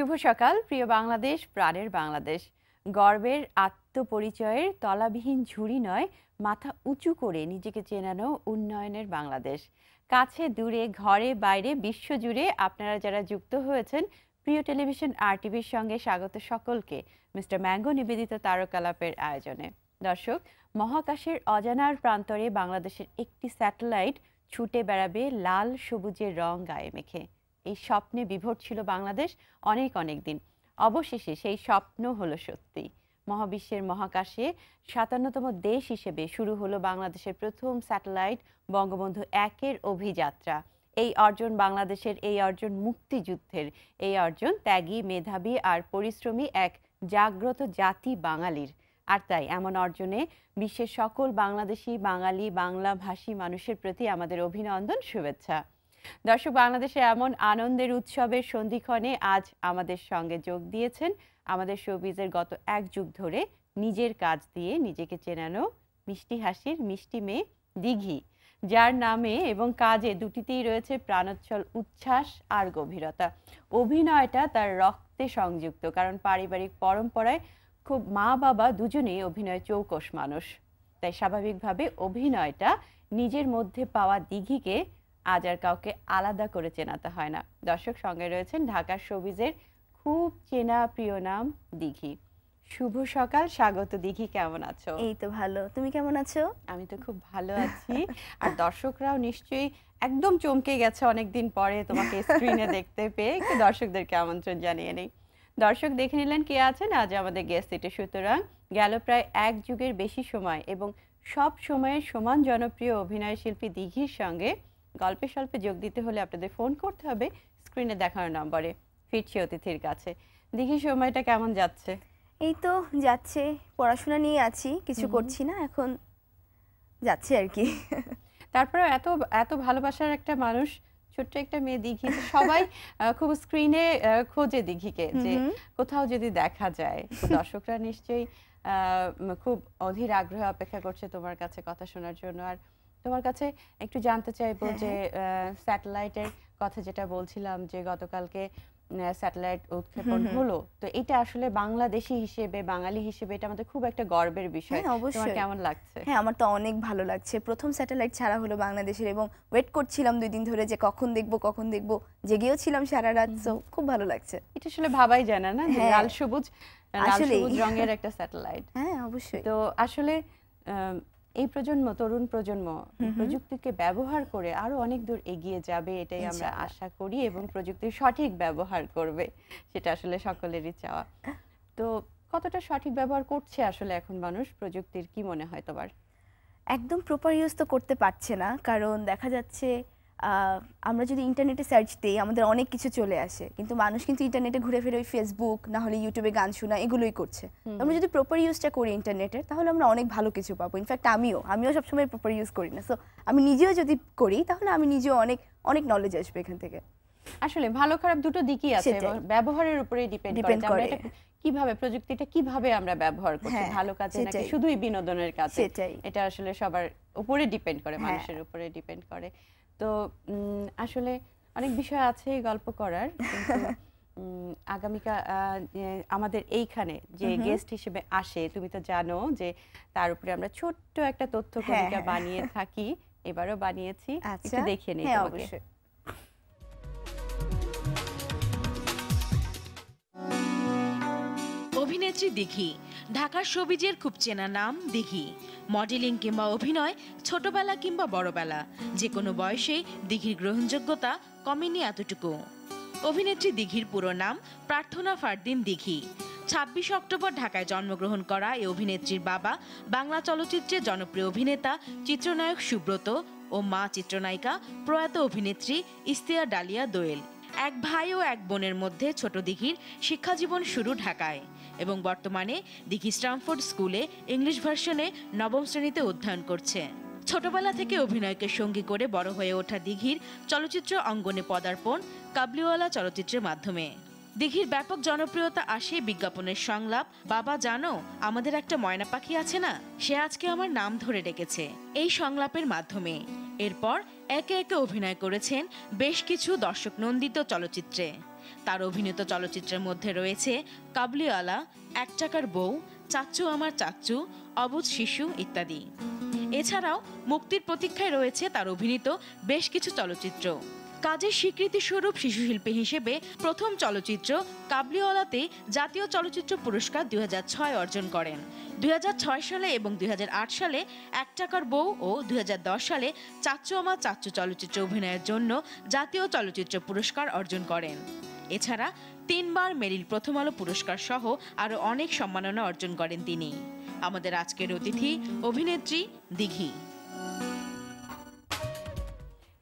শুভ সকাল প্রিয় বাংলাদেশ প্রাণের বাংলাদেশ গর্বের আত্মপরিচয়ের তলাবিহীন ঝুড়ি নয় মাথা উঁচু করে নিজেকে চেনানো উন্নয়নের বাংলাদেশ কাছে দূরে ঘরে বাইরে বিশ্বজুড়ে আপনারা যারা যুক্ত হয়েছেন প্রিয় টেলিভিশন আর টিভির সঙ্গে স্বাগত সকলকে মিস্টার ম্যাঙ্গো নিবেদিত তারকালাপের আয়োজনে দর্শক মহাকাশের অজানার প্রান্তরে বাংলাদেশের একটি স্যাটেলাইট ছুটে বেড়াবে লাল সবুজের রং গায়ে মেখে এই স্বপ্নে বিভোর ছিল বাংলাদেশ অনেক অনেক দিন অবশেষে সেই স্বপ্ন হলো সত্যি মহাবিশ্বের মহাকাশে সাতান্নতম দেশ হিসেবে শুরু হলো বাংলাদেশের প্রথম স্যাটেলাইট বঙ্গবন্ধু একের অভিযাত্রা এই অর্জন বাংলাদেশের এই অর্জন মুক্তিযুদ্ধের এই অর্জন ত্যাগী মেধাবী আর পরিশ্রমী এক জাগ্রত জাতি বাঙালির আর তাই এমন অর্জনে বিশ্বের সকল বাংলাদেশি বাঙালি বাংলাভাষী মানুষের প্রতি আমাদের অভিনন্দন শুভেচ্ছা দর্শক বাংলাদেশে এমন আনন্দের উৎসবের সন্ধিক্ষণে আজ আমাদের সঙ্গে যোগ দিয়েছেন আমাদের শোবিজের গত এক যুগ ধরে নিজের কাজ দিয়ে নিজেকে চেনানো মিষ্টি হাসির মিষ্টি মেয়ে দিঘি যার নামে এবং কাজে দুটিতেই রয়েছে প্রাণোচ্ছল উচ্ছ্বাস আর গভীরতা অভিনয়টা তার রক্তে সংযুক্ত কারণ পারিবারিক পরম্পরায় খুব মা বাবা দুজনেই অভিনয় চৌকস মানুষ তাই স্বাভাবিকভাবে অভিনয়টা নিজের মধ্যে পাওয়া দিঘিকে আজ আর কাউকে আলাদা করে চেনাতে হয় না দর্শক সঙ্গে রয়েছেন ঢাকার শোবিজের খুব চেনা প্রিয় নাম দিঘি শুভ সকাল স্বাগত দিঘি কেমন আছো এই তো ভালো তুমি কেমন আছো আমি তো খুব ভালো আছি আর দর্শকরাও নিশ্চয়ই একদম চমকে গেছে অনেকদিন পরে তোমাকে স্ক্রিনে দেখতে পেয়ে একটু দর্শকদেরকে আমন্ত্রণ জানিয়ে নেই দর্শক দেখে নিলেন কে আছেন আজ আমাদের গেস্ট সিটে সুতরাং গেল প্রায় এক যুগের বেশি সময় এবং সব সময়ের সমান জনপ্রিয় অভিনয় শিল্পী দিঘির সঙ্গে গল্পে স্বল্পে যোগ দিতে হলে আপনাদের ফোন করতে হবে স্ক্রিনে দেখানো নম্বরে ফিরছি অতিথির কাছে দেখি সময়টা কেমন যাচ্ছে এই তো যাচ্ছে পড়াশোনা নিয়ে আছি কিছু করছি না এখন যাচ্ছে আর কি তারপরে এত এত ভালোবাসার একটা মানুষ ছোট্ট একটা মেয়ে দিঘি সবাই খুব স্ক্রিনে খোঁজে দিঘিকে যে কোথাও যদি দেখা যায় দর্শকরা নিশ্চয়ই খুব অধীর আগ্রহ অপেক্ষা করছে তোমার কাছে কথা শোনার জন্য আর তোমার কাছে একটু জানতে চাইবো হ্যাঁ। যে স্যাটেলাইটের কথা যেটা বলছিলাম যে গতকালকে স্যাটেলাইট উৎক্ষেপণ হলো তো এটা আসলে বাংলাদেশি হিসেবে বাঙালি হিসেবে এটা আমাদের খুব একটা গর্বের বিষয় হ্যাঁ, অবশ্যই কেমন লাগছে হ্যাঁ আমার তো অনেক ভালো লাগছে প্রথম স্যাটেলাইট ছাড়া হলো বাংলাদেশের এবং ওয়েট করছিলাম দুই দিন ধরে যে কখন দেখব কখন দেখব জেগেও ছিলাম সারা রাত তো খুব ভালো লাগছে এটা আসলে ভাবাই যায় না হ্যাঁ। লাল সবুজ লাল সবুজ রঙের একটা স্যাটেলাইট হ্যাঁ অবশ্যই তো আসলে এই প্রজন্ম তরুণ প্রজন্ম প্রযুক্তিকে ব্যবহার করে আরো অনেক দূর এগিয়ে যাবে এটাই আমরা আশা করি এবং প্রযুক্তির সঠিক ব্যবহার করবে সেটা আসলে সকলেরই চাওয়া তো কতটা সঠিক ব্যবহার করছে আসলে এখন মানুষ প্রযুক্তির কি মনে হয় তোমার একদম প্রপার ইউজ তো করতে পারছে না কারণ দেখা যাচ্ছে আমরা যদি ইন্টারনেটে সার্চ দিই আমাদের অনেক কিছু চলে আসে কিন্তু মানুষ কিন্তু ইন্টারনেটে ঘুরে ফিরে ওই ফেসবুক না হলে ইউটিউবে গান শোনা এগুলোই করছে আমরা যদি প্রপার ইউজটা করি ইন্টারনেটের তাহলে আমরা অনেক ভালো কিছু পাবো ইনফ্যাক্ট আমিও আমিও সবসময় প্রপার ইউজ করি না সো আমি নিজেও যদি করি তাহলে আমি নিজেও অনেক অনেক নলেজ আসবে এখান থেকে আসলে ভালো খারাপ দুটো দিকই আছে ব্যবহারের উপরে ডিপেন্ড করে আমরা কিভাবে প্রযুক্তিটা কিভাবে আমরা ব্যবহার করছি হ্যাঁ, ভালো কাজে নাকি শুধুই বিনোদনের কাজে এটা আসলে সবার উপরে ডিপেন্ড করে হ্যাঁ। মানুষের উপরে ডিপেন্ড করে তো আসলে অনেক বিষয় আছে গল্প করার আগামীকা আমাদের এইখানে যে গেস্ট হিসেবে আসে তুমি তো জানো যে তার উপরে আমরা ছোট্ট একটা তথ্য কবিতা হ্যাঁ। বানিয়ে থাকি এবারও বানিয়েছি একটু আচ্ছা। দেখে নিই হ্যাঁ, অবশ্যই অভিনেত্রী দিঘি ঢাকার সবিজের খুব চেনা নাম দিঘি মডেলিং কিংবা অভিনয় ছোটবেলা কিংবা বড়বেলা যে কোনো বয়সেই দিঘির গ্রহণযোগ্যতা কমেনি এতটুকু অভিনেত্রী দিঘির পুরো নাম প্রার্থনা ফারদিন দিঘি ছাব্বিশ অক্টোবর ঢাকায় জন্মগ্রহণ করা এই অভিনেত্রীর বাবা বাংলা চলচ্চিত্রের জনপ্রিয় অভিনেতা চিত্রনায়ক সুব্রত ও মা চিত্রনায়িকা প্রয়াত অভিনেত্রী ইস্তিয়া ডালিয়া দোয়েল এক ভাই ও এক বোনের মধ্যে ছোট দিঘির শিক্ষাজীবন শুরু ঢাকায় এবং বর্তমানে দিঘি স্টামফোর্ড স্কুলে ইংলিশ ভার্সনে নবম শ্রেণীতে অধ্যয়ন করছে ছোটবেলা থেকে অভিনয়কে সঙ্গী করে বড় হয়ে ওঠা দিঘির চলচ্চিত্র অঙ্গনে পদার্পণ কাবলিওয়ালা চলচ্চিত্রের মাধ্যমে দিঘির ব্যাপক জনপ্রিয়তা আসে বিজ্ঞাপনের সংলাপ বাবা জানো আমাদের একটা ময়না পাখি আছে না সে আজকে আমার নাম ধরে ডেকেছে এই সংলাপের মাধ্যমে এরপর একে একে অভিনয় করেছেন বেশ কিছু দর্শক নন্দিত চলচ্চিত্রে তার অভিনীত চলচ্চিত্রের মধ্যে রয়েছে কাবলিওয়ালা এক চাকার বউ চাচ্চু আমার চাচ্চু অবুধ শিশু ইত্যাদি এছাড়াও মুক্তির প্রতীক্ষায় রয়েছে তার অভিনীত বেশ কিছু চলচ্চিত্র কাজের স্বীকৃতি স্বরূপ শিশুশিল্পী হিসেবে প্রথম চলচ্চিত্র কাবলিওয়ালাতে জাতীয় চলচ্চিত্র পুরস্কার ছয় অর্জন করেন দুই সালে এবং দুই সালে এক টাকার বউ ও দুই সালে চাচ্চু আমার চাচ্চু চলচ্চিত্র অভিনয়ের জন্য জাতীয় চলচ্চিত্র পুরস্কার অর্জন করেন এছাড়া তিনবার মেরিল প্রথম আলো পুরস্কার সহ আরও অনেক সম্মাননা অর্জন করেন তিনি আমাদের আজকের অতিথি অভিনেত্রী দিঘি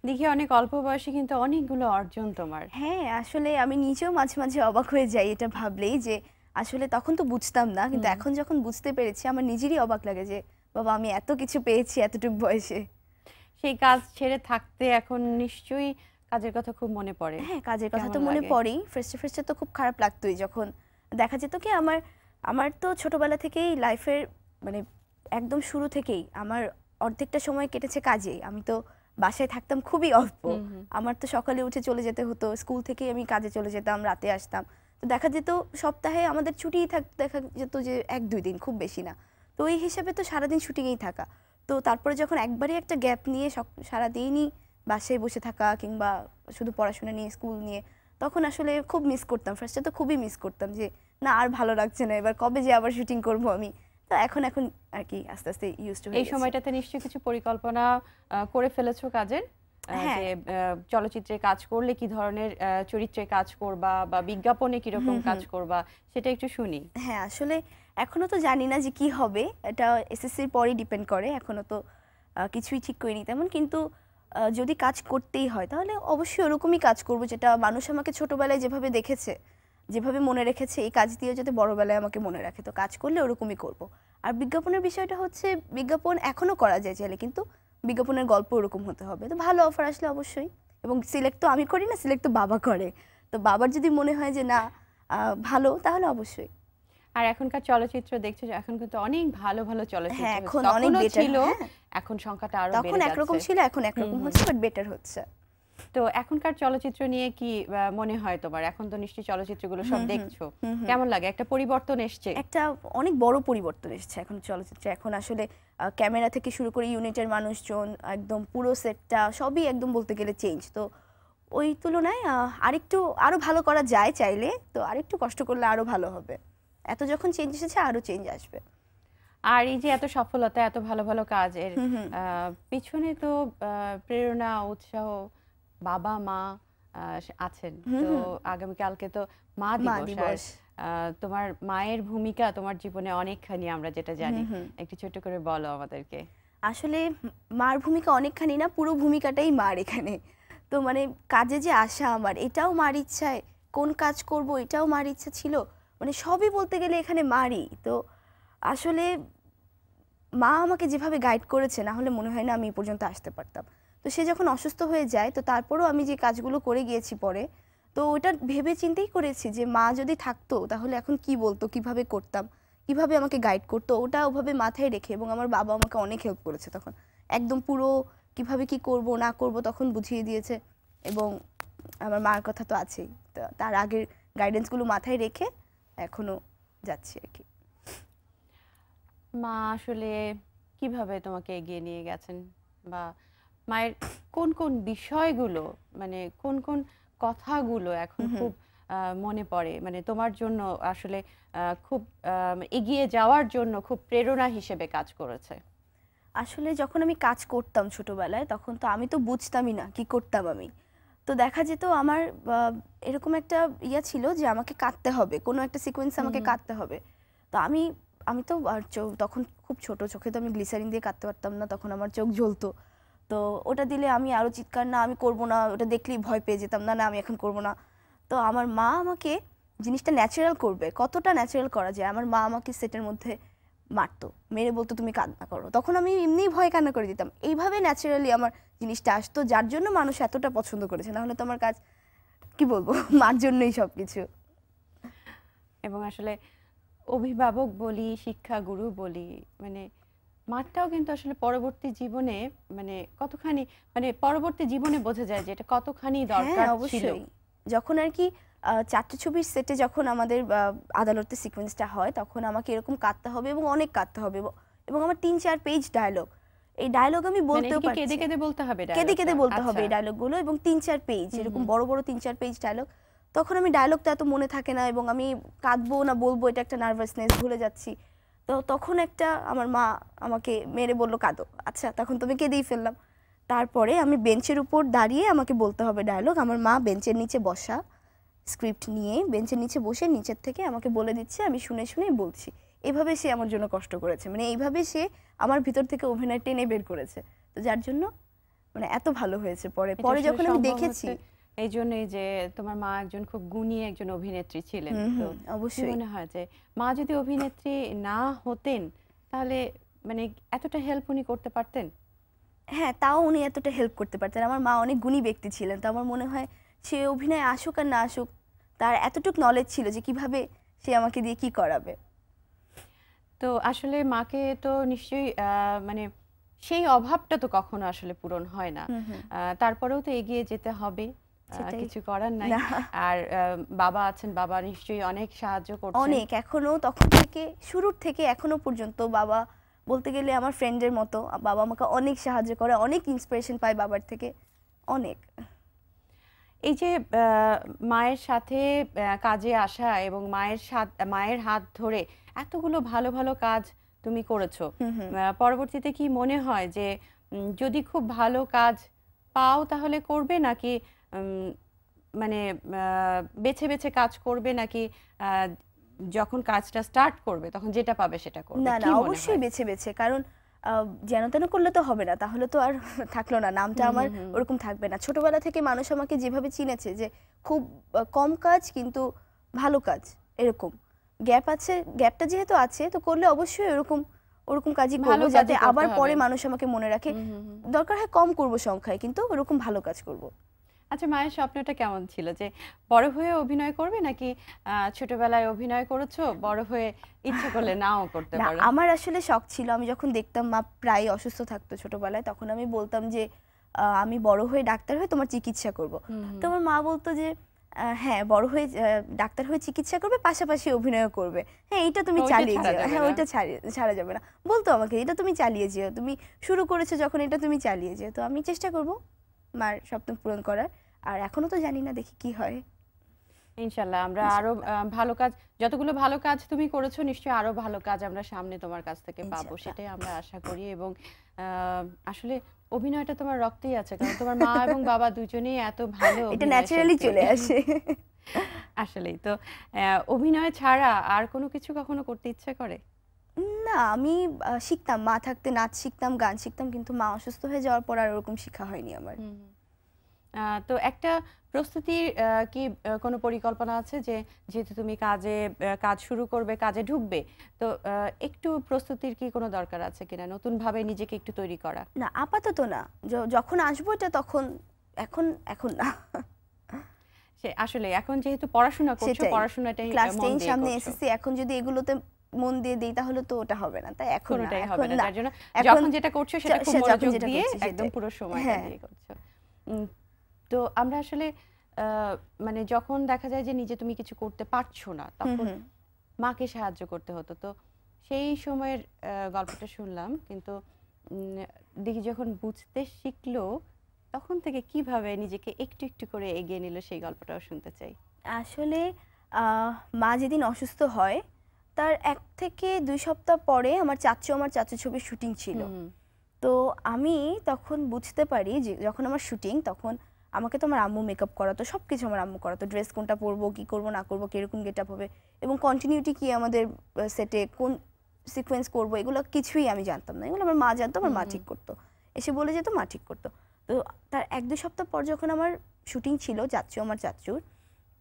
দেখি অনেক অল্প বয়সে কিন্তু অনেকগুলো অর্জন তোমার হ্যাঁ আসলে আমি নিজেও মাঝে মাঝে অবাক হয়ে যাই এটা ভাবলেই যে আসলে তখন তো বুঝতাম না কিন্তু এখন যখন বুঝতে পেরেছি আমার নিজেরই অবাক লাগে যে বাবা আমি এত কিছু পেয়েছি এতটুকু বয়সে সেই কাজ ছেড়ে থাকতে এখন নিশ্চয়ই কাজের কথা খুব মনে পড়ে হ্যাঁ কাজের কথা তো মনে পড়েই ফার্স্টে ফার্স্টে তো খুব খারাপ লাগতোই যখন দেখা যেত কি আমার আমার তো ছোটবেলা থেকেই লাইফের মানে একদম শুরু থেকেই আমার অর্ধেকটা সময় কেটেছে কাজে আমি তো বাসায় থাকতাম খুবই অল্প আমার তো সকালে উঠে চলে যেতে হতো স্কুল থেকে আমি কাজে চলে যেতাম রাতে আসতাম তো দেখা যেত সপ্তাহে আমাদের ছুটিই থাক দেখা যেত যে এক দুই দিন খুব বেশি না তো এই হিসাবে তো সারাদিন শুটিংয়েই থাকা তো তারপরে যখন একবারই একটা গ্যাপ নিয়ে সারাদিনই বাসায় বসে থাকা কিংবা শুধু পড়াশোনা নিয়ে স্কুল নিয়ে তখন আসলে খুব মিস করতাম ফার্স্টে তো খুবই মিস করতাম যে না আর ভালো লাগছে না এবার কবে যে আবার শুটিং করব আমি তো এখন এখন আর কি আস্তে আস্তে ইউজ টু এই সময়টাতে নিশ্চয়ই কিছু পরিকল্পনা করে ফেলেছ কাজের হ্যাঁ। চলচ্চিত্রে কাজ করলে কি ধরনের চরিত্রে কাজ করবা বা বিজ্ঞাপনে কিরকম কাজ করবা সেটা একটু শুনি হ্যাঁ আসলে এখনো তো জানি না যে কি হবে এটা এসএসসির পরে ডিপেন্ড করে এখনো তো কিছুই ঠিক করিনি তেমন কিন্তু যদি কাজ করতেই হয় তাহলে অবশ্যই ওরকমই কাজ করব যেটা মানুষ আমাকে ছোটবেলায় যেভাবে দেখেছে যেভাবে মনে রেখেছে এই কাজ দিয়ে যাতে বড়বেলায় আমাকে মনে রাখে তো কাজ করলে ওরকমই করব। আর বিজ্ঞাপনের বিষয়টা হচ্ছে বিজ্ঞাপন এখনও করা যায় চাইলে কিন্তু বিজ্ঞাপনের গল্প ওরকম হতে হবে তো ভালো অফার আসলে অবশ্যই এবং সিলেক্ট তো আমি করি না সিলেক্ট তো বাবা করে তো বাবার যদি মনে হয় যে না ভালো তাহলে অবশ্যই আর এখনকার চলচ্চিত্র দেখছো এখন কিন্তু অনেক ভালো ভালো চলচ্চিত্র হ্যাঁ, এখন অনেক ছিল হ্যাঁ। এখন সংখ্যাটা আরো তখন একরকম ছিল এখন একরকম হচ্ছে বাট বেটার হচ্ছে তো এখনকার চলচ্চিত্র নিয়ে কি মনে হয় তোমার এখন তো নিশ্চয়ই চলচ্চিত্রগুলো সব দেখছো কেমন লাগে একটা পরিবর্তন এসছে একটা অনেক বড় পরিবর্তন এসছে এখন চলচ্চিত্র এখন আসলে ক্যামেরা থেকে শুরু করে ইউনিটের মানুষজন একদম পুরো সেটটা সবই একদম বলতে গেলে চেঞ্জ তো ওই তুলনায় আরেকটু আরো ভালো করা যায় চাইলে তো আরেকটু কষ্ট করলে আরো ভালো হবে এত যখন চেঞ্জ এসেছে আরও চেঞ্জ আসবে আর এই যে এত সফলতা এত ভালো ভালো কাজের পিছনে তো প্রেরণা উৎসাহ বাবা মা আছেন তো আগামীকালকে তো মা দিবস তোমার মায়ের ভূমিকা তোমার জীবনে অনেকখানি আমরা যেটা জানি একটু ছোট করে বলো আমাদেরকে আসলে মার ভূমিকা অনেকখানি না পুরো ভূমিকাটাই মার এখানে তো মানে কাজে যে আসা আমার এটাও মার ইচ্ছায় কোন কাজ করব এটাও মার ইচ্ছা ছিল মানে সবই বলতে গেলে এখানে মারই তো আসলে মা আমাকে যেভাবে গাইড করেছে না হলে মনে হয় না আমি পর্যন্ত আসতে পারতাম তো সে যখন অসুস্থ হয়ে যায় তো তারপরেও আমি যে কাজগুলো করে গিয়েছি পরে তো ওটা ভেবে চিন্তেই করেছি যে মা যদি থাকতো তাহলে এখন কি বলতো কিভাবে করতাম কিভাবে আমাকে গাইড করতো ওটা ওভাবে মাথায় রেখে এবং আমার বাবা আমাকে অনেক হেল্প করেছে তখন একদম পুরো কিভাবে কি করব না করব তখন বুঝিয়ে দিয়েছে এবং আমার মার কথা তো আছেই তার আগের গাইডেন্সগুলো মাথায় রেখে এখনো যাচ্ছি আর কি মা আসলে কিভাবে তোমাকে এগিয়ে নিয়ে গেছেন বা মায়ের কোন কোন বিষয়গুলো মানে কোন কোন কথাগুলো এখন খুব মনে পড়ে মানে তোমার জন্য আসলে খুব এগিয়ে যাওয়ার জন্য খুব প্রেরণা হিসেবে কাজ করেছে আসলে যখন আমি কাজ করতাম ছোটবেলায় তখন তো আমি তো বুঝতামই না কি করতাম আমি তো দেখা যেত আমার এরকম একটা ইয়া ছিল যে আমাকে কাঁদতে হবে কোনো একটা সিকোয়েন্স আমাকে কাঁদতে হবে তো আমি আমি তো আর তখন খুব ছোট চোখে তো আমি গ্লিসারিন দিয়ে কাটতে পারতাম না তখন আমার চোখ জ্বলতো তো ওটা দিলে আমি আরও চিৎকার না আমি করব না ওটা দেখলেই ভয় পেয়ে যেতাম না না আমি এখন করব না তো আমার মা আমাকে জিনিসটা ন্যাচারাল করবে কতটা ন্যাচারাল করা যায় আমার মা আমাকে সেটের মধ্যে মারতো মেরে বলতো তুমি কান্না করো তখন আমি এমনিই ভয় কান্না করে দিতাম এইভাবে ন্যাচারালি আমার জিনিসটা আসতো যার জন্য মানুষ এতটা পছন্দ করেছে নাহলে তো আমার কাজ কি বলবো মার জন্যই সব কিছু এবং আসলে অভিভাবক বলি শিক্ষাগুরু বলি মানে মাঠটাও কিন্তু আসলে পরবর্তী জীবনে মানে কতখানি মানে পরবর্তী জীবনে বোঝা যায় যে এটা কতখানি হ্যাঁ, দরকার ছিল যখন আর কি চারটে ছবির সেটে যখন আমাদের আদালতে সিকোয়েন্সটা হয় তখন আমাকে এরকম কাঁদতে হবে এবং অনেক কাঁদতে হবে এবং আমার তিন চার পেজ ডায়লগ এই ডায়লগ আমি কেঁদে কেঁদে বলতে কেঁদে কেঁদে বলতে হবে আচ্ছা। এই ডায়লগগুলো এবং তিন চার পেজ এরকম বড় বড় তিন চার পেজ ডায়লগ তখন আমি ডায়লগটা এত মনে থাকে না এবং আমি কাঁদবো না বলবো এটা একটা নার্ভাসনেস ভুলে যাচ্ছি তো তখন একটা আমার মা আমাকে মেরে বলল কাঁদো আচ্ছা তখন তুমি কেঁদেই ফেললাম তারপরে আমি বেঞ্চের উপর দাঁড়িয়ে আমাকে বলতে হবে ডায়লগ আমার মা বেঞ্চের নিচে বসা স্ক্রিপ্ট নিয়ে বেঞ্চের নিচে বসে নিচের থেকে আমাকে বলে দিচ্ছে আমি শুনে শুনেই বলছি এভাবে সে আমার জন্য কষ্ট করেছে মানে এইভাবে সে আমার ভিতর থেকে অভিনয় টেনে বের করেছে তো যার জন্য মানে এত ভালো হয়েছে পরে পরে যখন আমি দেখেছি এই জন্যই যে তোমার মা একজন খুব গুণী একজন অভিনেত্রী ছিলেন অবশ্যই মনে হয় যে মা যদি অভিনেত্রী না হতেন তাহলে মানে এতটা হেল্প উনি করতে পারতেন হ্যাঁ তাও উনি এতটা হেল্প করতে পারতেন আমার মা অনেক গুণী ব্যক্তি ছিলেন তো আমার মনে হয় সে অভিনয় আসুক আর না আসুক তার এতটুক নলেজ ছিল যে কিভাবে সে আমাকে দিয়ে কি করাবে তো আসলে মাকে তো নিশ্চয়ই মানে সেই অভাবটা তো কখনো আসলে পূরণ হয় না তারপরেও তো এগিয়ে যেতে হবে কিছু করার নাই আর বাবা আছেন বাবা নিশ্চয়ই অনেক সাহায্য করছেন অনেক এখনো তখন থেকে শুরুর থেকে এখনো পর্যন্ত বাবা বলতে গেলে আমার ফ্রেন্ডের মতো বাবা আমাকে অনেক সাহায্য করে অনেক ইন্সপিরেশন পায় বাবার থেকে অনেক এই যে মায়ের সাথে কাজে আসা এবং মায়ের সাথ মায়ের হাত ধরে এতগুলো ভালো ভালো কাজ তুমি করেছো পরবর্তীতে কি মনে হয় যে যদি খুব ভালো কাজ পাও তাহলে করবে নাকি মানে বেছে বেছে কাজ করবে নাকি যখন কাজটা স্টার্ট করবে তখন যেটা পাবে সেটা করবে না না অবশ্যই বেছে বেছে কারণ যেন তেন করলে তো হবে না তাহলে তো আর থাকলো না নামটা আমার ওরকম থাকবে না ছোটবেলা থেকে মানুষ আমাকে যেভাবে চিনেছে যে খুব কম কাজ কিন্তু ভালো কাজ এরকম গ্যাপ আছে গ্যাপটা যেহেতু আছে তো করলে অবশ্যই ওরকম ওরকম কাজই ভালো যাতে আবার পরে মানুষ আমাকে মনে রাখে দরকার হয় কম করব সংখ্যায় কিন্তু ওরকম ভালো কাজ করব আচ্ছা মায়ের স্বপ্নটা কেমন ছিল যে বড় হয়ে অভিনয় করবে নাকি ছোটবেলায় অভিনয় করেছো বড় হয়ে ইচ্ছে করলে নাও করতে পারো আমার আসলে শখ ছিল আমি যখন দেখতাম মা প্রায় অসুস্থ থাকতো ছোটবেলায় তখন আমি বলতাম যে আমি বড় হয়ে ডাক্তার হয়ে তোমার চিকিৎসা করব তো আমার মা বলতো যে হ্যাঁ বড় হয়ে ডাক্তার হয়ে চিকিৎসা করবে পাশাপাশি অভিনয় করবে হ্যাঁ এটা তুমি চালিয়ে যাও হ্যাঁ ওইটা ছাড়া যাবে না বলতো আমাকে এটা তুমি চালিয়ে যেও তুমি শুরু করেছো যখন এটা তুমি চালিয়ে যেও তো আমি চেষ্টা করবো মার স্বপ্ন পূরণ করার আর এখনো তো জানি না দেখি কি হয় ইনশাল্লাহ আমরা আরো ভালো কাজ যতগুলো ভালো কাজ তুমি করেছো নিশ্চয়ই আরো ভালো কাজ আমরা সামনে তোমার কাছ থেকে পাবো সেটাই আমরা আশা করি এবং আসলে অভিনয়টা তোমার রক্তেই আছে কারণ তোমার মা এবং বাবা দুজনেই এত ভালো এটা ন্যাচারালি চলে আসে আসলেই তো অভিনয় ছাড়া আর কোনো কিছু কখনো করতে ইচ্ছে করে না আমি শিখতাম মা থাকতে নাচ শিখতাম গান শিখতাম কিন্তু মা অসুস্থ হয়ে যাওয়ার পর আর ওরকম শিক্ষা হয়নি আমার তো একটা প্রস্তুতির কি কোনো পরিকল্পনা আছে যে যেহেতু তুমি কাজে কাজ শুরু করবে কাজে ঢুকবে তো একটু প্রস্তুতির কি কোনো দরকার আছে কিনা নতুনভাবে নিজেকে একটু তৈরি করা না আপাতত না যখন আসবো এটা তখন এখন এখন না আসলে এখন যেহেতু পড়াশোনা করছো পড়াশোনাটাই ক্লাস 10 সামনে এসএসসি এখন যদি এগুলোতে মন দিয়ে দেই তাহলে তো ওটা হবে না তাই এখন ওটাই হবে না তার জন্য যখন যেটা করছো সেটা খুব মনোযোগ দিয়ে একদম পুরো সময়টা হ্যাঁ। দিয়ে করছো তো আমরা আসলে মানে যখন দেখা যায় যে নিজে তুমি কিছু করতে পারছো না তখন মাকে সাহায্য করতে হতো তো সেই সময়ের গল্পটা শুনলাম কিন্তু দেখি যখন বুঝতে শিখলো তখন থেকে কিভাবে নিজেকে একটু একটু করে এগিয়ে নিল সেই গল্পটাও শুনতে চাই আসলে মা যেদিন অসুস্থ হয় তার এক থেকে দুই সপ্তাহ পরে আমার চাচু আমার চাচু ছবির শুটিং ছিল তো আমি তখন বুঝতে পারি যে যখন আমার শুটিং তখন আমাকে তো আমার আম্মু মেকআপ করাতো সব কিছু আমার আম্মু করাতো ড্রেস কোনটা পরবো কি করবো না করবো কীরকম গেট আপ হবে এবং কন্টিনিউটি কি আমাদের সেটে কোন সিকোয়েন্স করবো এগুলো কিছুই আমি জানতাম না এগুলো আমার মা জানতো আমার মা ঠিক করতো এসে বলে যেত মা ঠিক করতো তো তার এক দু সপ্তাহ পর যখন আমার শুটিং ছিল চাচু আমার চাচুর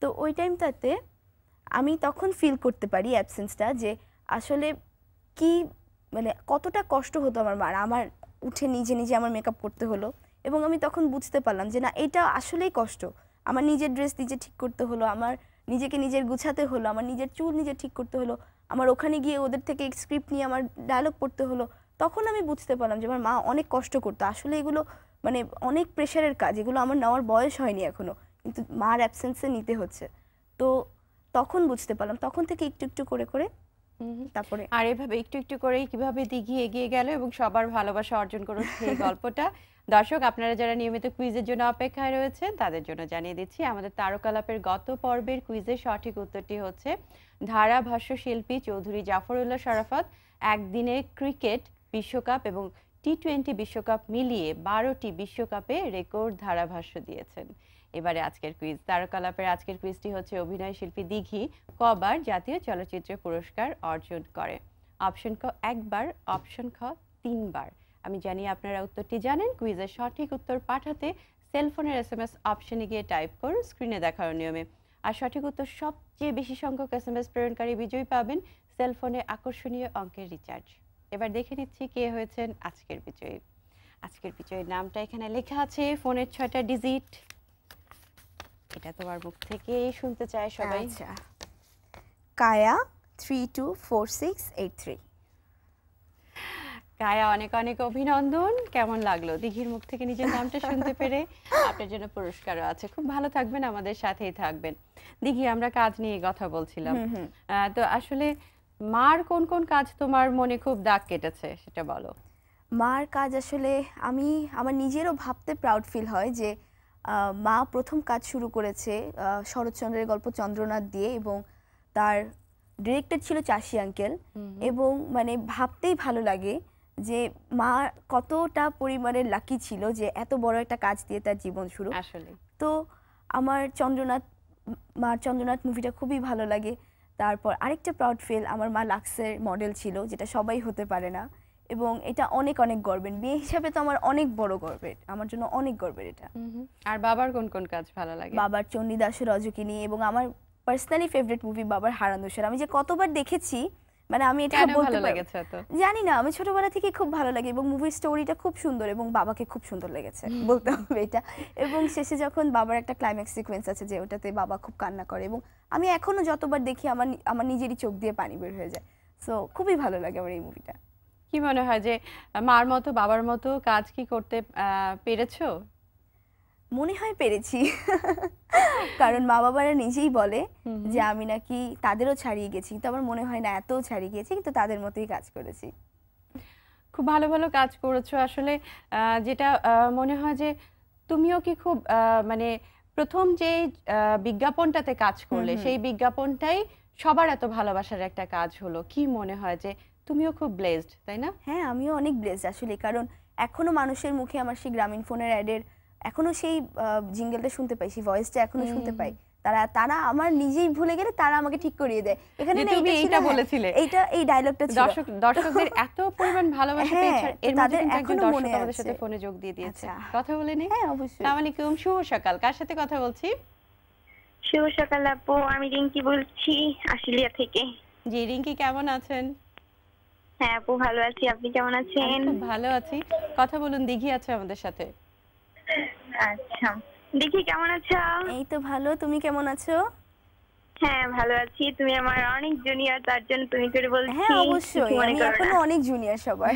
তো ওই টাইমটাতে আমি তখন ফিল করতে পারি অ্যাবসেন্সটা যে আসলে কি মানে কতটা কষ্ট হতো আমার মার আমার উঠে নিজে নিজে আমার মেকআপ করতে হলো এবং আমি তখন বুঝতে পারলাম যে না এটা আসলেই কষ্ট আমার নিজের ড্রেস নিজে ঠিক করতে হলো আমার নিজেকে নিজের গুছাতে হলো আমার নিজের চুল নিজে ঠিক করতে হলো আমার ওখানে গিয়ে ওদের থেকে স্ক্রিপ্ট নিয়ে আমার ডায়লগ পড়তে হলো তখন আমি বুঝতে পারলাম যে আমার মা অনেক কষ্ট করতো আসলে এগুলো মানে অনেক প্রেশারের কাজ এগুলো আমার নেওয়ার বয়স হয়নি এখনও কিন্তু মার অ্যাবসেন্সে নিতে হচ্ছে তো তখন বুঝতে পারলাম তখন থেকে একটু একটু করে করে তারপরে আর এভাবে একটু একটু করে কিভাবে দিঘি এগিয়ে গেল এবং সবার ভালোবাসা অর্জন করো সেই গল্পটা দর্শক আপনারা যারা নিয়মিত কুইজের জন্য অপেক্ষায় রয়েছেন তাদের জন্য জানিয়ে দিচ্ছি আমাদের তারকালাপের গত পর্বের কুইজের সঠিক উত্তরটি হচ্ছে ধারা ভাষ্য শিল্পী চৌধুরী জাফরুল্লাহ শরাফত একদিনে ক্রিকেট বিশ্বকাপ এবং টি টোয়েন্টি বিশ্বকাপ মিলিয়ে বারোটি বিশ্বকাপে রেকর্ড ধারাভাষ্য দিয়েছেন এবারে আজকের কুইজ তারকালাপের আজকের কুইজটি হচ্ছে অভিনয় শিল্পী দিঘি কবার জাতীয় চলচ্চিত্র পুরস্কার অর্জন করে অপশন ক একবার অপশন খ তিনবার আমি জানি আপনারা উত্তরটি জানেন কুইজের সঠিক উত্তর পাঠাতে সেলফোনের এস এম এস অপশনে গিয়ে টাইপ করুন স্ক্রিনে দেখার নিয়মে আর সঠিক উত্তর সবচেয়ে বেশি সংখ্যক এস এম এস প্রেরণকারী বিজয়ী পাবেন সেলফোনে আকর্ষণীয় অঙ্কের রিচার্জ এবার দেখে নিচ্ছি কে হয়েছেন আজকের বিজয়ী আজকের বিজয়ীর নামটা এখানে লেখা আছে ফোনের ছয়টা ডিজিট এটা তোমার মুখ থেকেই শুনতে চায় সবাই আচ্ছা কায়া three two four six eight three কায়া অনেক অনেক অভিনন্দন কেমন লাগলো দিঘির মুখ থেকে নিজের নামটা শুনতে পেরে আপনার জন্য পুরস্কারও আছে খুব ভালো থাকবেন আমাদের সাথেই থাকবেন দিঘি আমরা কাজ নিয়ে কথা বলছিলাম তো আসলে মার কোন কোন কাজ তোমার মনে খুব দাগ কেটেছে সেটা বলো মার কাজ আসলে আমি আমার নিজেরও ভাবতে প্রাউড ফিল হয় যে মা প্রথম কাজ শুরু করেছে শরৎচন্দ্রের গল্প চন্দ্রনাথ দিয়ে এবং তার ডিরেক্টর ছিল চাষি আঙ্কেল এবং মানে ভাবতেই ভালো লাগে যে মা কতটা পরিমাণের লাকি ছিল যে এত বড় একটা কাজ দিয়ে তার জীবন শুরু আসলে তো আমার চন্দ্রনাথ মা চন্দ্রনাথ মুভিটা খুবই ভালো লাগে তারপর আরেকটা প্রাউড ফেল আমার মা লাক্সের মডেল ছিল যেটা সবাই হতে পারে না এবং এটা অনেক অনেক গর্বের বিয়ে হিসাবে তো আমার অনেক বড় গর্বের আমার জন্য অনেক গর্বের এটা আর বাবার কোন কোন কাজ ভালো লাগে বাবার চণ্ডীদাস রজকিনী এবং আমার পার্সোনালি ফেভারিট মুভি বাবার হারানোসর আমি যে কতবার দেখেছি মানে আমি এটা বলতে লেগেছে তো জানি না আমি ছোটবেলা থেকে খুব ভালো লাগে এবং মুভির স্টোরিটা খুব সুন্দর এবং বাবাকে খুব সুন্দর লেগেছে বলতে হবে এটা এবং শেষে যখন বাবার একটা ক্লাইম্যাক্স সিকোয়েন্স আছে যে ওটাতে বাবা খুব কান্না করে এবং আমি এখনো যতবার দেখি আমার আমার নিজেরই চোখ দিয়ে পানি বের হয়ে যায় সো খুবই ভালো লাগে আমার এই মুভিটা কি মনে হয় যে মার মতো বাবার মতো কাজ কি করতে পেরেছো মনে হয় পেরেছি কারণ মা বাবারা নিজেই বলে যে আমি নাকি তাদেরও ছাড়িয়ে গেছি কিন্তু আমার মনে হয় না এত ছাড়িয়ে গেছি কিন্তু তাদের মতোই কাজ করেছি খুব ভালো ভালো কাজ করেছো আসলে যেটা মনে হয় যে তুমিও কি খুব মানে প্রথম যে বিজ্ঞাপনটাতে কাজ করলে সেই বিজ্ঞাপনটাই সবার এত ভালোবাসার একটা কাজ হলো কি মনে হয় যে তুমিও খুব ব্লেসড তাই না হ্যাঁ আমিও অনেক ব্লেসড আসলে কারণ এখনো মানুষের মুখে আমার সেই গ্রামীণ ফোনের অ্যাডের এখনো সেই জিঙ্গেলটা শুনতে পাই সেই ভয়েসটা এখনো শুনতে পাই তারা তারা আমার নিজেই ভুলে গেলে তারা আমাকে ঠিক করিয়ে দেয় এখানে তুমি এইটা বলেছিলে এইটা এই ডায়লগটা ছিল দর্শক দর্শকদের এত পরিমাণ ভালোবাসা হ্যাঁ, পেয়েছে এর মধ্যে একজন দর্শক আমাদের সাথে ফোনে যোগ দিয়ে দিয়েছে আচ্ছা। কথা বলে নেই হ্যাঁ অবশ্যই আসসালামু আলাইকুম শুভ সকাল কার সাথে কথা বলছি শুভ সকাল আপু আমি রিঙ্কি বলছি আশুলিয়া থেকে জি রিঙ্কি কেমন আছেন হ্যাঁ আপু ভালো আছি আপনি কেমন আছেন আচ্ছা, ভালো আছি কথা বলুন দিঘি আছে আমাদের সাথে আচ্ছা দিঘি কেমন আছো এই তো ভালো তুমি কেমন আছো হ্যাঁ ভালো আছি তুমি আমার অনেক জুনিয়র তার জন্য তুমি করে বলছি হ্যাঁ অবশ্যই আমি এখনো অনেক জুনিয়র সবাই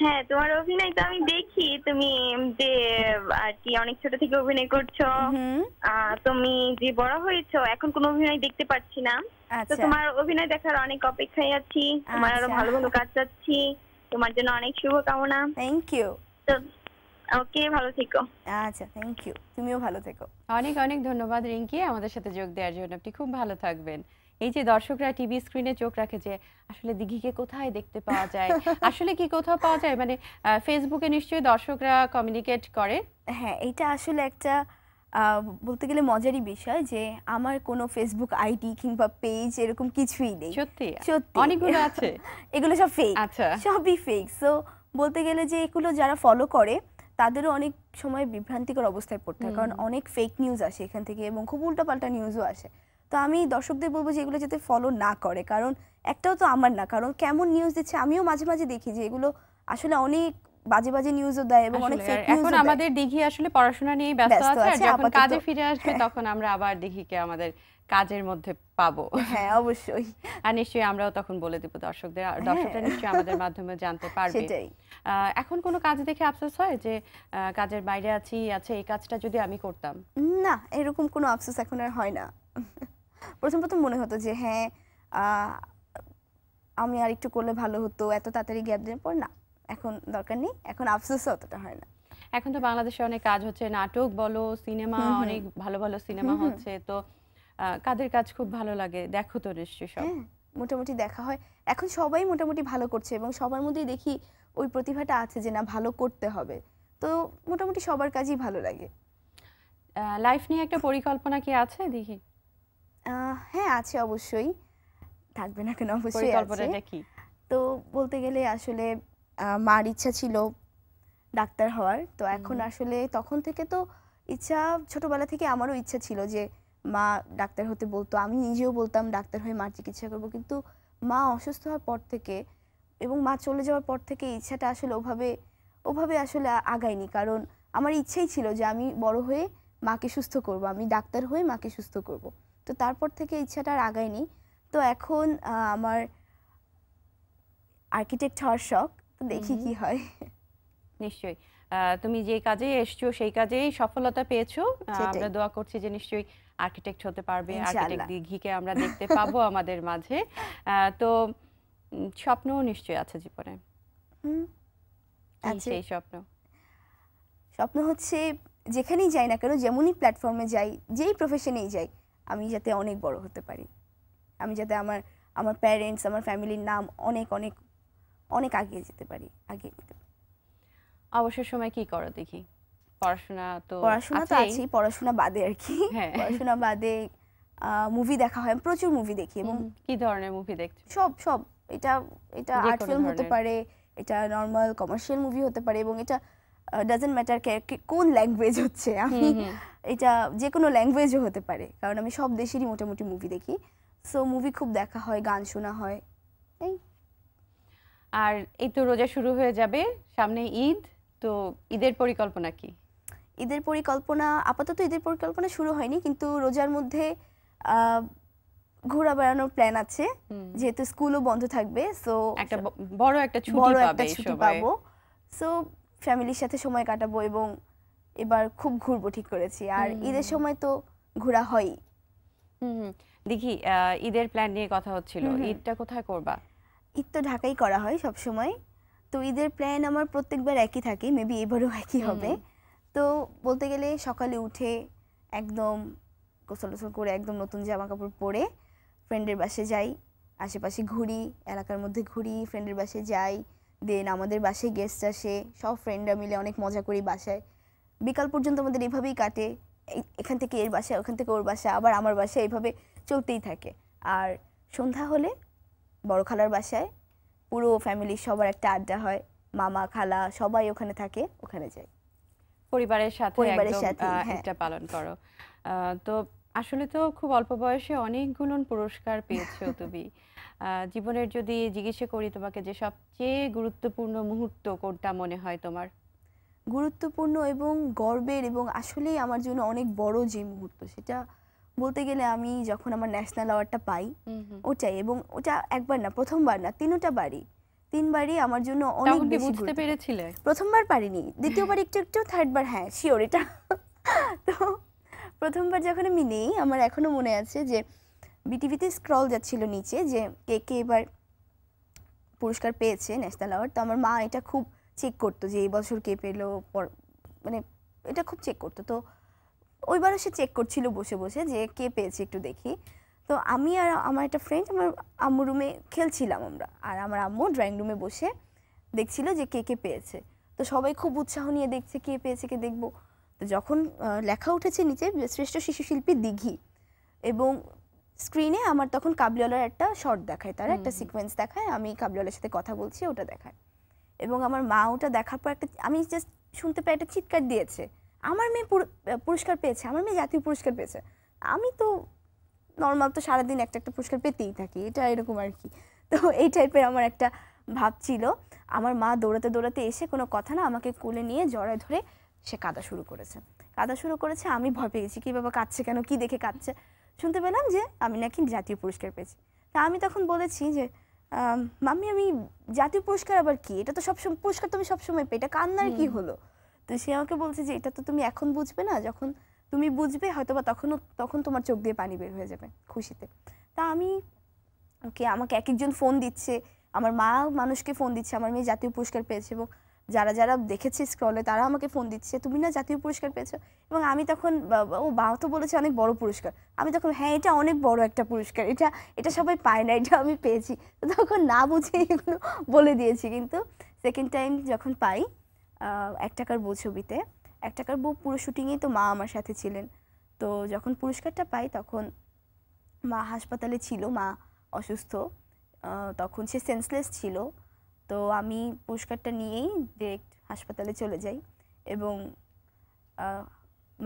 হ্যাঁ তোমার অভিনয় তো আমি দেখি তুমি যে আর কি অনেক ছোট থেকে অভিনয় করছো তুমি যে বড় হয়েছো এখন কোনো অভিনয় দেখতে পাচ্ছি না আচ্ছা। তো তোমার অভিনয় দেখার অনেক অপেক্ষায় আছি তোমার আরো আচ্ছা। ভালো ভালো কাজ চাচ্ছি তোমার জন্য অনেক শুভকামনা থ্যাংক ইউ ওকে ভালো থেকো আচ্ছা থ্যাংক ইউ তুমিও ভালো থেকো অনেক অনেক ধন্যবাদ রিঙ্কি আমাদের সাথে যোগ দেওয়ার জন্য আপনি খুব ভালো থাকবেন এই যে দর্শকরা টিভি স্ক্রিনে চোখ রাখে যে আসলে দিঘিকে কোথায় দেখতে পাওয়া যায় আসলে কি কোথাও পাওয়া যায় মানে ফেসবুকে নিশ্চয়ই দর্শকরা কমিউনিকেট করে হ্যাঁ এটা আসলে একটা বলতে গেলে মজারই বিষয় যে আমার কোনো ফেসবুক আইডি কিংবা পেজ এরকম কিছুই নেই সত্যি সত্যি অনেকগুলো আছে এগুলো সব ফেক আচ্ছা সবই ফেক সো বলতে গেলে যে এগুলো যারা ফলো করে তাদেরও অনেক সময় বিভ্রান্তিকর অবস্থায় পড়তে হয় কারণ অনেক ফেক নিউজ আসে এখান থেকে এবং খুব উল্টাপাল্টা নিউজও আসে তো আমি দর্শকদের বলবো যে এগুলো যাতে ফলো না করে কারণ একটাও তো আমার না কারণ কেমন নিউজ দিচ্ছে আমিও মাঝে মাঝে দেখি যে এগুলো আসলে অনেক বাজে বাজে নিউজও দেয় এবং অনেক ফেক নিউজ এখন আমাদের দেখি আসলে পড়াশোনা নিয়ে ব্যস্ত আছে আর যখন কাজে ফিরে আসবে তখন আমরা আবার দেখিকে আমাদের কাজের মধ্যে পাবো হ্যাঁ অবশ্যই আর নিশ্চয়ই আমরাও তখন বলে দেব দর্শকদের আর হ্যাঁ। দর্শকরা নিশ্চয়ই আমাদের মাধ্যমে জানতে পারবে সেটাই এখন কোনো কাজ দেখে আফসোস হয় যে কাজের বাইরে আছি আছে এই কাজটা যদি আমি করতাম না এরকম কোনো আফসোস এখন আর হয় না প্রথম প্রথম মনে হতো যে হ্যাঁ আমি আর একটু করলে ভালো হতো এত তাড়াতাড়ি গ্যাপ দেওয়ার পর না এখন দরকার নেই এখন আফসোস অতটা হয় না এখন তো বাংলাদেশে অনেক কাজ হচ্ছে নাটক বলো সিনেমা অনেক ভালো ভালো সিনেমা হচ্ছে তো কাদের কাজ খুব ভালো লাগে দেখো তো নিশ্চয়ই সব হ্যাঁ, মোটামুটি দেখা হয় এখন সবাই মোটামুটি ভালো করছে এবং সবার মধ্যেই দেখি ওই প্রতিভাটা আছে যে না ভালো করতে হবে তো মোটামুটি সবার কাজই ভালো লাগে লাইফ নিয়ে একটা পরিকল্পনা কি আছে দেখি হ্যাঁ আছে অবশ্যই থাকবে না কেন অবশ্যই পরিকল্পনাটা কি তো বলতে গেলে আসলে মার ইচ্ছা ছিল ডাক্তার হওয়ার তো এখন আসলে তখন থেকে তো ইচ্ছা ছোটবেলা থেকে আমারও ইচ্ছা ছিল যে মা ডাক্তার হতে বলতো আমি নিজেও বলতাম ডাক্তার হয়ে মার চিকিৎসা করবো কিন্তু মা অসুস্থ হওয়ার পর থেকে এবং মা চলে যাওয়ার পর থেকে ইচ্ছাটা আসলে ওভাবে ওভাবে আসলে আগায়নি কারণ আমার ইচ্ছেই ছিল যে আমি বড় হয়ে মাকে সুস্থ করব আমি ডাক্তার হয়ে মাকে সুস্থ করব তো তারপর থেকে ইচ্ছাটা আর আগায়নি তো এখন আমার আর্কিটেক্ট হওয়ার শখ দেখি কি হয় নিশ্চয়ই তুমি যে কাজে এসছো সেই কাজেই সফলতা পেয়েছো আমরা দোয়া করছি যে নিশ্চয়ই আর্কিটেক্ট হতে পারবে আর্কিটেক্ট দিঘিকে আমরা দেখতে পাবো আমাদের মাঝে তো স্বপ্নও নিশ্চয়ই আছে জীবনে সেই স্বপ্ন স্বপ্ন হচ্ছে যেখানেই যাই না কেন যেমনই প্ল্যাটফর্মে যাই যেই প্রফেশনেই যাই আমি যাতে অনেক বড় হতে পারি আমি যাতে আমার আমার প্যারেন্টস আমার ফ্যামিলির নাম অনেক অনেক অনেক আগিয়ে যেতে পারি আগিয়ে নিতে অবসর সময় কি করো দেখি পড়াশোনা তো পড়াশোনা তো আছেই পড়াশোনা বাদে আর কি হ্যাঁ। পড়াশোনা বাদে মুভি দেখা হয় প্রচুর মুভি দেখি এবং কি ধরনের মুভি দেখছো সব সব এটা এটা আর্ট ফিল্ম হতে পারে এটা নর্মাল কমার্শিয়াল মুভি হতে পারে এবং এটা ডাজেন্ট ম্যাটার কোন ল্যাঙ্গুয়েজ হচ্ছে আমি এটা যে কোনো ল্যাঙ্গুয়েজও হতে পারে কারণ আমি সব দেশেরই মোটামুটি মুভি দেখি সো মুভি খুব দেখা হয় গান শোনা হয় এই আর এই তো রোজা শুরু হয়ে যাবে সামনে ঈদ তো ঈদের পরিকল্পনা কি ঈদের পরিকল্পনা আপাতত ঈদের পরিকল্পনা শুরু হয়নি কিন্তু রোজার মধ্যে ঘোরা বেড়ানোর প্ল্যান আছে যেহেতু স্কুলও বন্ধ থাকবে সো একটা বড় একটা ছুটি পাবে একটা ছুটি পাবো সো ফ্যামিলির সাথে সময় কাটাবো এবং এবার খুব ঘুরবো ঠিক করেছি আর ঈদের সময় তো ঘোরা হয় হুম দেখি ঈদের প্ল্যান নিয়ে কথা হচ্ছিল ঈদটা কোথায় করবা ঈদ তো ঢাকাই করা হয় সব সময় তো ঈদের প্ল্যান আমার প্রত্যেকবার একই থাকে মেবি এবারও একই হবে তো বলতে গেলে সকালে উঠে একদম গোসল টোসল করে একদম নতুন জামা কাপড় পরে ফ্রেন্ডের বাসে যাই আশেপাশে ঘুরি এলাকার মধ্যে ঘুরি ফ্রেন্ডের বাসে যাই দেন আমাদের বাসে গেস্ট আসে সব ফ্রেন্ডরা মিলে অনেক মজা করি বাসায় বিকাল পর্যন্ত আমাদের এভাবেই কাটে এখান থেকে এর বাসা ওখান থেকে ওর বাসা আবার আমার বাসা এইভাবে চলতেই থাকে আর সন্ধ্যা হলে বড় খালার বাসায় পুরো ফ্যামিলি সবার একটা আড্ডা হয় মামা খালা সবাই ওখানে থাকে ওখানে যায় পরিবারের সাথে পরিবারের সাথে হ্যাঁ। একটা পালন করো তো আসলে তো খুব অল্প বয়সে অনেকগুলো পুরস্কার পেয়েছো তুমি জীবনের যদি জিজ্ঞেস করি তোমাকে যে সবচেয়ে গুরুত্বপূর্ণ মুহূর্ত কোনটা মনে হয় তোমার গুরুত্বপূর্ণ এবং গর্বের এবং আসলেই আমার জন্য অনেক বড় যে মুহূর্ত সেটা বলতে গেলে আমি যখন আমার ন্যাশনাল অ্যাওয়ার্ডটা পাই ওটাই এবং ওটা একবার না প্রথমবার না তিনটা বারই তিনবারই আমার জন্য অনেক বেশি বুঝতে পেরেছিলে প্রথমবার পারিনি হ্যাঁ। দ্বিতীয়বার একটু একটু থার্ডবার হ্যাঁ শিওর এটা তো প্রথমবার যখন আমি নেই আমার এখনো মনে আছে যে বিটিভিতে স্ক্রল যাচ্ছিল নিচে যে কে কে এবার পুরস্কার পেয়েছে ন্যাশনাল অ্যাওয়ার্ড তো আমার মা এটা খুব চেক করতো যে এই বছর কে পেলো মানে এটা খুব চেক করতো তো ওইবারও সে চেক করছিল বসে বসে যে কে পেয়েছে একটু দেখি তো আমি আর আমার একটা ফ্রেন্ড আমার আম্মুর রুমে খেলছিলাম আমরা আর আমার আম্মু ড্রয়িং রুমে বসে দেখছিল যে কে কে পেয়েছে তো সবাই খুব উৎসাহ নিয়ে দেখছে কে পেয়েছে কে দেখবো তো যখন লেখা উঠেছে নিচে শ্রেষ্ঠ শিশু শিল্পী দিঘি এবং স্ক্রিনে আমার তখন কাবলিওয়ালার একটা শর্ট দেখায় তার একটা সিকোয়েন্স দেখায় আমি কাবলিওয়ালার সাথে কথা বলছি ওটা দেখায় এবং আমার মা ওটা দেখার পর একটা আমি জাস্ট শুনতে পাই একটা চিৎকার দিয়েছে আমার মেয়ে পুরস্কার পেয়েছে আমার মেয়ে জাতীয় পুরস্কার পেয়েছে আমি তো নর্মাল তো সারাদিন একটা একটা পুরস্কার পেতেই থাকি এটা এরকম আর কি তো এই টাইপের আমার একটা ভাব ছিল আমার মা দৌড়াতে দৌড়াতে এসে কোনো কথা না আমাকে কোলে নিয়ে জড়ায় ধরে সে কাদা শুরু করেছে কাদা শুরু করেছে আমি ভয় পেয়েছি কী বাবা কাঁদছে কেন কি দেখে কাঁদছে শুনতে পেলাম যে আমি নাকি জাতীয় পুরস্কার পেয়েছি তা আমি তখন বলেছি যে মাম্মি আমি জাতীয় পুরস্কার আবার কি এটা তো সবসময় পুরস্কার তো আমি সবসময় পেয়ে এটা কান্নার কি হলো তো সে আমাকে বলছে যে এটা তো তুমি এখন বুঝবে না যখন তুমি বুঝবে হয়তো বা তখনও তখন তোমার চোখ দিয়ে পানি বের হয়ে যাবে খুশিতে তা আমি ওকে আমাকে এক একজন ফোন দিচ্ছে আমার মা মানুষকে ফোন দিচ্ছে আমার মেয়ে জাতীয় পুরস্কার পেয়েছে এবং যারা যারা দেখেছে স্ক্রলে তারা আমাকে ফোন দিচ্ছে তুমি না জাতীয় পুরস্কার পেয়েছো এবং আমি তখন ও বাবা তো বলেছে অনেক বড় পুরস্কার আমি তখন হ্যাঁ এটা অনেক বড় একটা পুরস্কার এটা এটা সবাই পায় না এটা আমি পেয়েছি তখন না বুঝে এগুলো বলে দিয়েছি কিন্তু সেকেন্ড টাইম যখন পাই এক টাকার বউ ছবিতে এক টাকার বউ পুরো শুটিংয়েই তো মা আমার সাথে ছিলেন তো যখন পুরস্কারটা পাই তখন মা হাসপাতালে ছিল মা অসুস্থ তখন সে সেন্সলেস ছিল তো আমি পুরস্কারটা নিয়েই ডিরেক্ট হাসপাতালে চলে যাই এবং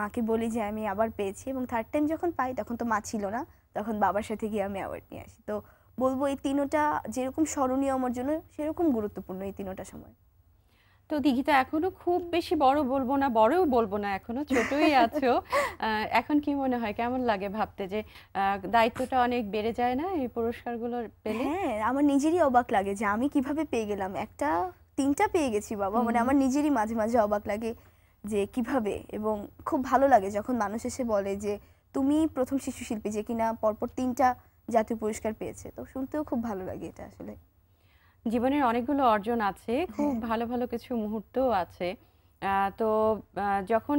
মাকে বলি যে আমি আবার পেয়েছি এবং থার্ড টাইম যখন পাই তখন তো মা ছিল না তখন বাবার সাথে গিয়ে আমি অ্যাওয়ার্ড নিয়ে আসি তো বলবো এই তিনোটা যেরকম স্মরণীয় আমার জন্য সেরকম গুরুত্বপূর্ণ এই তিনোটা সময় তো দীঘিতা এখনো খুব বেশি বড় বলবো না বড়ও বলবো না এখনো ছোটই আছো এখন কি মনে হয় কেমন লাগে ভাবতে যে দায়িত্বটা অনেক বেড়ে যায় না এই পুরস্কারগুলো পেলে হ্যাঁ আমার নিজেরই অবাক লাগে যে আমি কিভাবে পেয়ে গেলাম একটা তিনটা পেয়ে গেছি বাবা মানে আমার নিজেরই মাঝে মাঝে অবাক লাগে যে কিভাবে এবং খুব ভালো লাগে যখন মানুষ এসে বলে যে তুমি প্রথম শিশু শিল্পী যে কিনা পরপর তিনটা জাতীয় পুরস্কার পেয়েছে তো শুনতেও খুব ভালো লাগে এটা আসলে জীবনের অনেকগুলো অর্জন আছে হ্যাঁ। খুব ভালো ভালো কিছু মুহূর্ত আছে তো যখন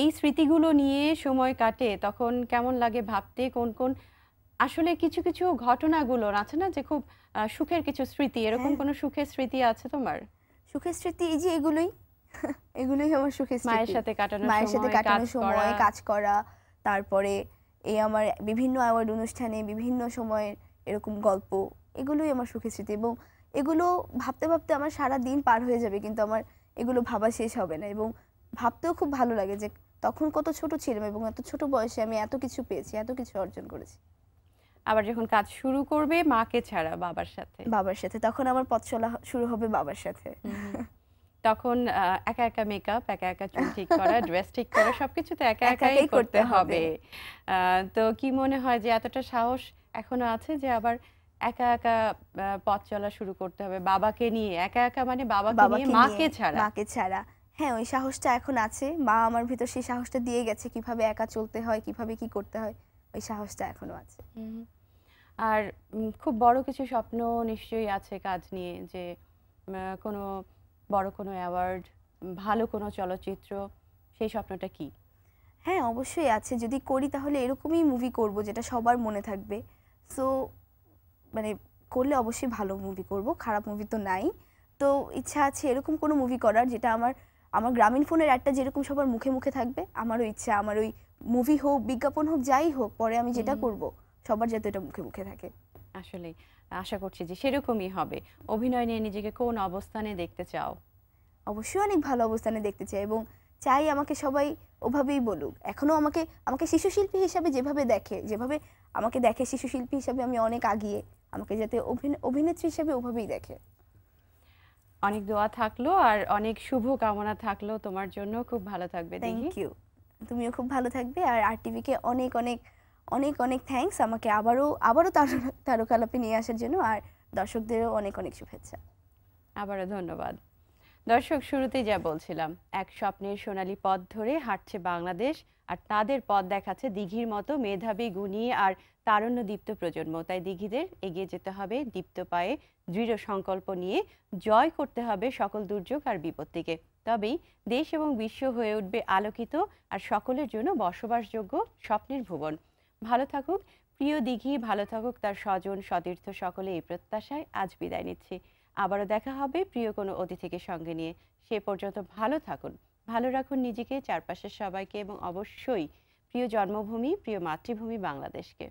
এই স্মৃতিগুলো নিয়ে সময় কাটে তখন কেমন লাগে ভাবতে কোন কোন আসলে কিছু কিছু ঘটনাগুলো আছে না যে খুব সুখের কিছু স্মৃতি এরকম হ্যাঁ। কোনো সুখের স্মৃতি আছে তোমার সুখের স্মৃতি এই যে এগুলোই এগুলোই আমার সুখের স্মৃতি মায়ের সাথে কাটানো মায়ের সাথে কাটানো সময় কাজ করা তারপরে এই আমার বিভিন্ন অ্যাওয়ার্ড অনুষ্ঠানে বিভিন্ন সময়ের এরকম গল্প এগুলোই আমার সুখের স্মৃতি এবং এগুলো ভাবতে ভাবতে আমার সারা দিন পার হয়ে যাবে কিন্তু আমার এগুলো ভাবা শেষ হবে না এবং ভাবতেও খুব ভালো লাগে যে তখন কত ছোট ছিলাম এবং এত ছোট বয়সে আমি এত কিছু পেয়েছি এত কিছু অর্জন করেছি আবার যখন কাজ শুরু করবে মাকে ছাড়া বাবার সাথে বাবার সাথে তখন আমার পথ চলা শুরু হবে বাবার সাথে তখন একা একা মেকআপ একা একা চুল ঠিক করা ড্রেস ঠিক করা সবকিছু তো একা একাই করতে হবে তো কি মনে হয় যে এতটা সাহস এখনো আছে যে আবার একা একা পথ চলা শুরু করতে হবে বাবাকে নিয়ে একা একা মানে বাবাকে নিয়ে মাকে ছাড়া মাকে ছাড়া হ্যাঁ ওই সাহসটা এখন আছে মা আমার ভিতর সেই সাহসটা দিয়ে গেছে কিভাবে একা চলতে হয় কিভাবে কি করতে হয় ওই সাহসটা এখনো আছে আর খুব বড় কিছু স্বপ্ন নিশ্চয়ই আছে কাজ নিয়ে যে কোনো বড় কোনো অ্যাওয়ার্ড ভালো কোনো চলচ্চিত্র সেই স্বপ্নটা কি হ্যাঁ অবশ্যই আছে যদি করি তাহলে এরকমই মুভি করব যেটা সবার মনে থাকবে সো মানে করলে অবশ্যই ভালো মুভি করব খারাপ মুভি তো নাই তো ইচ্ছা আছে এরকম কোনো মুভি করার যেটা আমার আমার গ্রামীণ ফোনের একটা যেরকম সবার মুখে মুখে থাকবে আমারও ইচ্ছা আমার ওই মুভি হোক বিজ্ঞাপন হোক যাই হোক পরে আমি যেটা করব সবার যাতে এটা মুখে মুখে থাকে আসলে আশা করছি যে সেরকমই হবে অভিনয় নিয়ে নিজেকে কোন অবস্থানে দেখতে চাও অবশ্যই অনেক ভালো অবস্থানে দেখতে চাই এবং চাই আমাকে সবাই ওভাবেই বলুক এখনও আমাকে আমাকে শিশু শিল্পী হিসাবে যেভাবে দেখে যেভাবে আমাকে দেখে শিশু শিল্পী হিসাবে আমি অনেক আগিয়ে আমাকে যাতে অভিনেত্রী হিসেবে ওভাবেই দেখে অনেক দোয়া থাকলো আর অনেক শুভ কামনা থাকলো তোমার জন্য খুব ভালো থাকবে থ্যাংক ইউ তুমিও খুব ভালো থাকবে আর আর টিভিকে অনেক অনেক অনেক অনেক থ্যাংকস আমাকে আবারও আবারও তারকালাপে নিয়ে আসার জন্য আর দর্শকদেরও অনেক অনেক শুভেচ্ছা আবারও ধন্যবাদ দর্শক শুরুতে যা বলছিলাম এক স্বপ্নের সোনালী পথ ধরে হাঁটছে বাংলাদেশ আর তাদের পথ দেখাচ্ছে দিঘির মতো মেধাবী গুণী আর তারণ্য দীপ্ত প্রজন্ম তাই দিঘিদের এগিয়ে যেতে হবে দীপ্ত পায়ে দৃঢ় সংকল্প নিয়ে জয় করতে হবে সকল দুর্যোগ আর বিপত্তিকে তবেই দেশ এবং বিশ্ব হয়ে উঠবে আলোকিত আর সকলের জন্য বসবাসযোগ্য স্বপ্নের ভুবন ভালো থাকুক প্রিয় দিঘি ভালো থাকুক তার স্বজন সতীর্থ সকলে এই প্রত্যাশায় আজ বিদায় নিচ্ছি আবারও দেখা হবে প্রিয় কোনো অতিথিকে সঙ্গে নিয়ে সে পর্যন্ত ভালো থাকুন ভালো রাখুন নিজেকে চারপাশের সবাইকে এবং অবশ্যই প্রিয় জন্মভূমি প্রিয় মাতৃভূমি বাংলাদেশকে